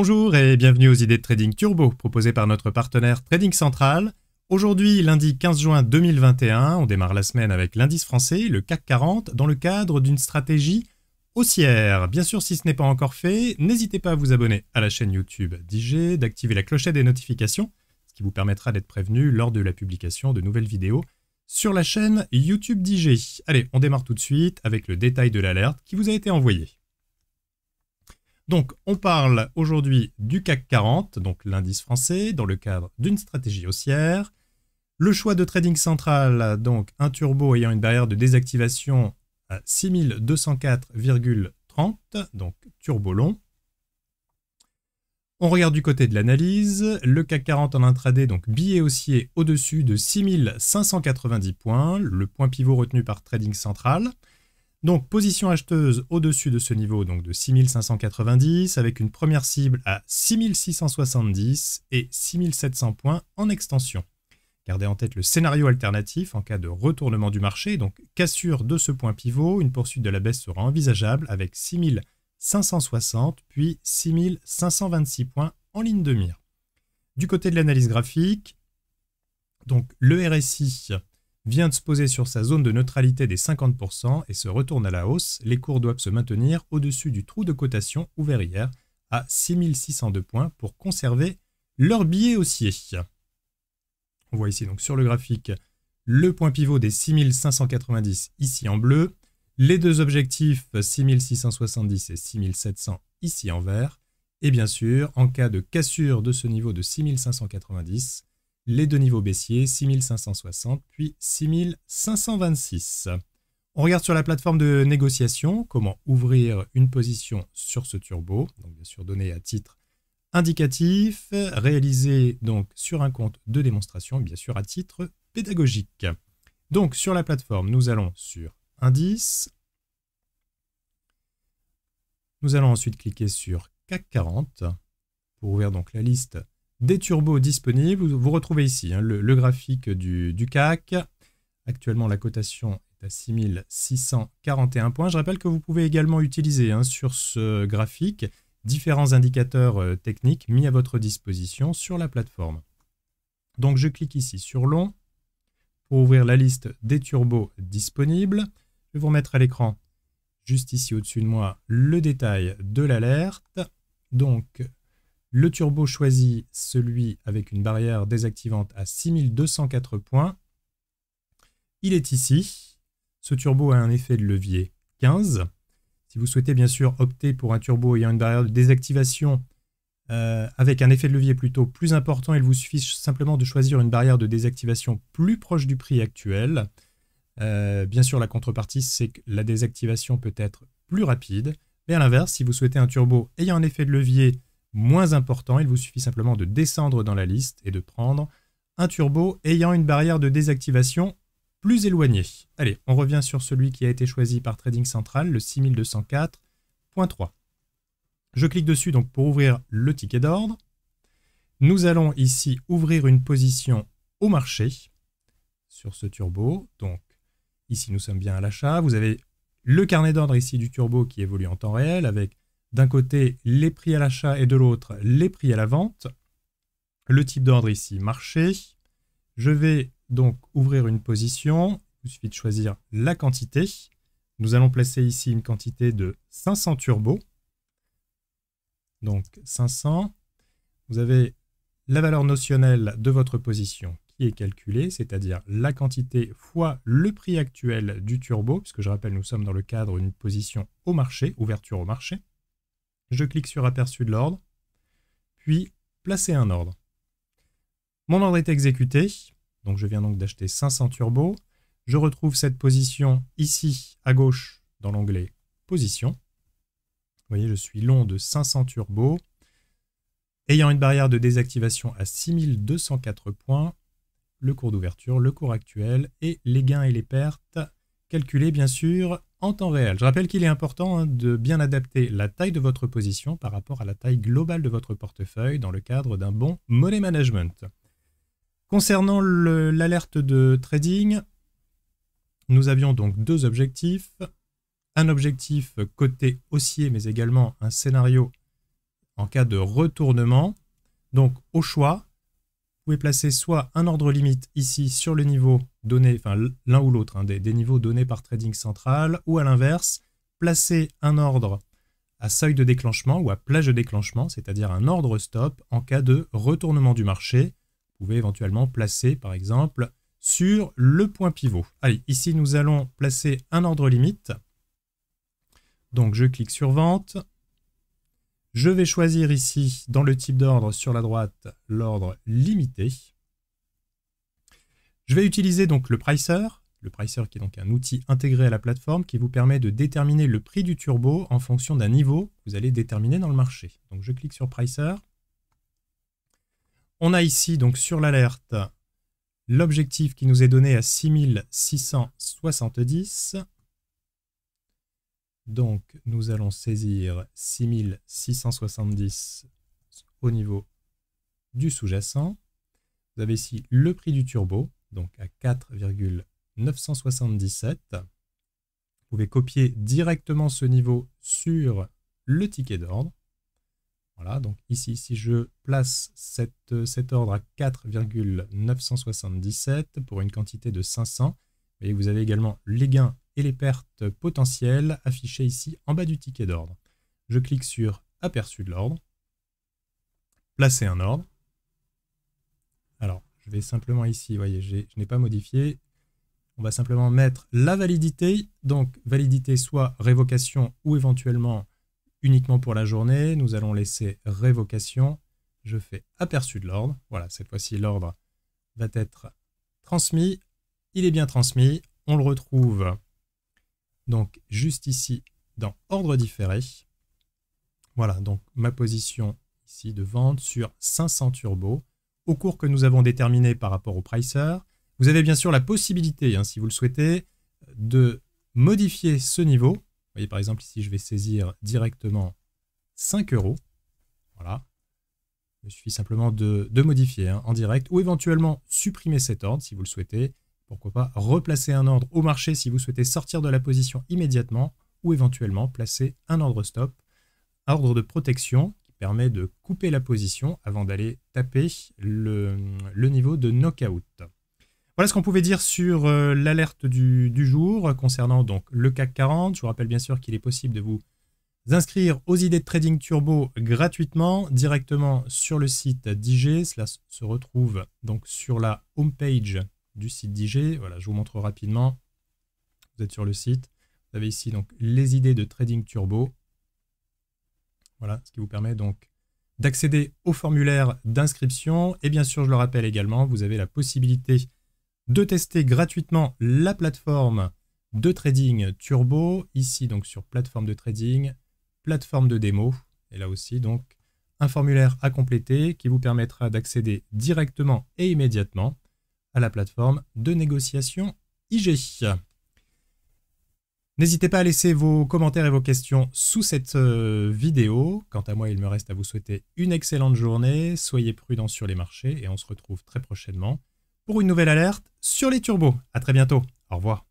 Bonjour et bienvenue aux idées de Trading Turbo proposées par notre partenaire Trading Central. Aujourd'hui, lundi 15 juin 2021, on démarre la semaine avec l'indice français, le CAC 40, dans le cadre d'une stratégie haussière. Bien sûr, si ce n'est pas encore fait, n'hésitez pas à vous abonner à la chaîne YouTube d'IG, d'activer la clochette des notifications, ce qui vous permettra d'être prévenu lors de la publication de nouvelles vidéos sur la chaîne YouTube d'IG. Allez, on démarre tout de suite avec le détail de l'alerte qui vous a été envoyée. Donc, on parle aujourd'hui du CAC 40, donc l'indice français, dans le cadre d'une stratégie haussière. Le choix de trading central, donc un turbo ayant une barrière de désactivation à 6204,30, donc turbo long. On regarde du côté de l'analyse, le CAC 40 en intraday, donc billet haussier au-dessus de 6590 points, le point pivot retenu par Trading Central. Donc position acheteuse au-dessus de ce niveau donc de 6590 avec une première cible à 6670 et 6700 points en extension. Gardez en tête le scénario alternatif en cas de retournement du marché, donc cassure de ce point pivot, une poursuite de la baisse sera envisageable avec 6560 puis 6526 points en ligne de mire. Du côté de l'analyse graphique, donc le RSI vient de se poser sur sa zone de neutralité des 50% et se retourne à la hausse, les cours doivent se maintenir au-dessus du trou de cotation ouvert hier à 6602 points pour conserver leur billet haussier. On voit ici donc sur le graphique le point pivot des 6590 ici en bleu, les deux objectifs 6670 et 6700 ici en vert, et bien sûr, en cas de cassure de ce niveau de 6590, les deux niveaux baissiers 6560 puis 6526. On regarde sur la plateforme de négociation comment ouvrir une position sur ce turbo, donc bien sûr donné à titre indicatif, réalisé donc sur un compte de démonstration, bien sûr à titre pédagogique. Donc sur la plateforme, nous allons sur indice, nous allons ensuite cliquer sur CAC 40 pour ouvrir donc la liste des turbos disponibles. Vous retrouvez ici hein, le, graphique du, CAC. Actuellement, la cotation est à 6641 points. Je rappelle que vous pouvez également utiliser hein, sur ce graphique différents indicateurs euh, techniques mis à votre disposition sur la plateforme. Donc, je clique ici sur long pour ouvrir la liste des turbos disponibles. Je vais vous remettre à l'écran, juste ici au-dessus de moi, le détail de l'alerte. Donc, le turbo choisit celui avec une barrière désactivante à 6204 points. Il est ici. Ce turbo a un effet de levier 15. Si vous souhaitez bien sûr opter pour un turbo ayant une barrière de désactivation euh, avec un effet de levier plutôt plus important, il vous suffit simplement de choisir une barrière de désactivation plus proche du prix actuel. Euh, bien sûr, la contrepartie, c'est que la désactivation peut être plus rapide. Mais à l'inverse, si vous souhaitez un turbo ayant un effet de levier moins important. Il vous suffit simplement de descendre dans la liste et de prendre un turbo ayant une barrière de désactivation plus éloignée. Allez, on revient sur celui qui a été choisi par Trading Central, le 6204.3. Je clique dessus donc pour ouvrir le ticket d'ordre. Nous allons ici ouvrir une position au marché sur ce turbo. Donc ici nous sommes bien à l'achat. Vous avez le carnet d'ordre ici du turbo qui évolue en temps réel avec d'un côté les prix à l'achat et de l'autre les prix à la vente. Le type d'ordre ici, marché. Je vais donc ouvrir une position. Il suffit de choisir la quantité. Nous allons placer ici une quantité de 500 turbos. Donc 500. Vous avez la valeur notionnelle de votre position qui est calculée, c'est-à-dire la quantité fois le prix actuel du turbo, puisque je rappelle, nous sommes dans le cadre d'une position au marché, ouverture au marché je clique sur aperçu de l'ordre, puis placer un ordre. Mon ordre est exécuté, donc je viens donc d'acheter 500 turbos. Je retrouve cette position ici à gauche dans l'onglet position. Vous voyez, je suis long de 500 turbos, ayant une barrière de désactivation à 6204 points, le cours d'ouverture, le cours actuel et les gains et les pertes, calculés bien sûr en temps réel. Je rappelle qu'il est important hein, de bien adapter la taille de votre position par rapport à la taille globale de votre portefeuille dans le cadre d'un bon money management. Concernant l'alerte de trading, nous avions donc deux objectifs. Un objectif côté haussier, mais également un scénario en cas de retournement. Donc au choix, pouvez placer soit un ordre limite ici sur le niveau donné, enfin l'un ou l'autre, hein, des, des, niveaux donnés par Trading Central, ou à l'inverse, placer un ordre à seuil de déclenchement ou à plage de déclenchement, c'est-à-dire un ordre stop en cas de retournement du marché. Vous pouvez éventuellement placer, par exemple, sur le point pivot. Allez, ici, nous allons placer un ordre limite. Donc, je clique sur vente. Je vais choisir ici, dans le type d'ordre sur la droite, l'ordre limité. Je vais utiliser donc le pricer, le pricer qui est donc un outil intégré à la plateforme qui vous permet de déterminer le prix du turbo en fonction d'un niveau que vous allez déterminer dans le marché. Donc je clique sur pricer. On a ici donc sur l'alerte l'objectif qui nous est donné à 6670 donc, nous allons saisir 6670 au niveau du sous-jacent. Vous avez ici le prix du turbo, donc à 4,977. Vous pouvez copier directement ce niveau sur le ticket d'ordre. Voilà, donc ici, si je place cet ordre à 4,977 pour une quantité de 500, vous avez également les gains les pertes potentielles affichées ici en bas du ticket d'ordre. Je clique sur aperçu de l'ordre, placer un ordre. Alors, je vais simplement ici, vous voyez, je n'ai pas modifié. On va simplement mettre la validité, donc validité soit révocation ou éventuellement uniquement pour la journée. Nous allons laisser révocation. Je fais aperçu de l'ordre. Voilà, cette fois-ci, l'ordre va être transmis. Il est bien transmis. On le retrouve donc juste ici, dans ordre différé, voilà, donc ma position ici de vente sur 500 turbo au cours que nous avons déterminé par rapport au pricer. Vous avez bien sûr la possibilité, hein, si vous le souhaitez, de modifier ce niveau. Vous voyez par exemple ici, je vais saisir directement 5 euros. Voilà. Il suffit simplement de, modifier hein, en direct ou éventuellement supprimer cet ordre si vous le souhaitez pourquoi pas replacer un ordre au marché si vous souhaitez sortir de la position immédiatement ou éventuellement placer un ordre stop, ordre de protection qui permet de couper la position avant d'aller taper le, niveau de knockout. Voilà ce qu'on pouvait dire sur euh, l'alerte du, jour concernant donc le CAC 40. Je vous rappelle bien sûr qu'il est possible de vous inscrire aux idées de trading turbo gratuitement directement sur le site d'IG. Cela se retrouve donc sur la page du site d'IG. Voilà, je vous montre rapidement. Vous êtes sur le site. Vous avez ici donc les idées de Trading Turbo. Voilà, ce qui vous permet donc d'accéder au formulaire d'inscription. Et bien sûr, je le rappelle également, vous avez la possibilité de tester gratuitement la plateforme de trading Turbo. Ici, donc sur plateforme de trading, plateforme de démo. Et là aussi, donc, un formulaire à compléter qui vous permettra d'accéder directement et immédiatement la plateforme de négociation IG. N'hésitez pas à laisser vos commentaires et vos questions sous cette euh, vidéo. Quant à moi, il me reste à vous souhaiter une excellente journée. Soyez prudents sur les marchés et on se retrouve très prochainement pour une nouvelle alerte sur les turbos. À très bientôt. Au revoir.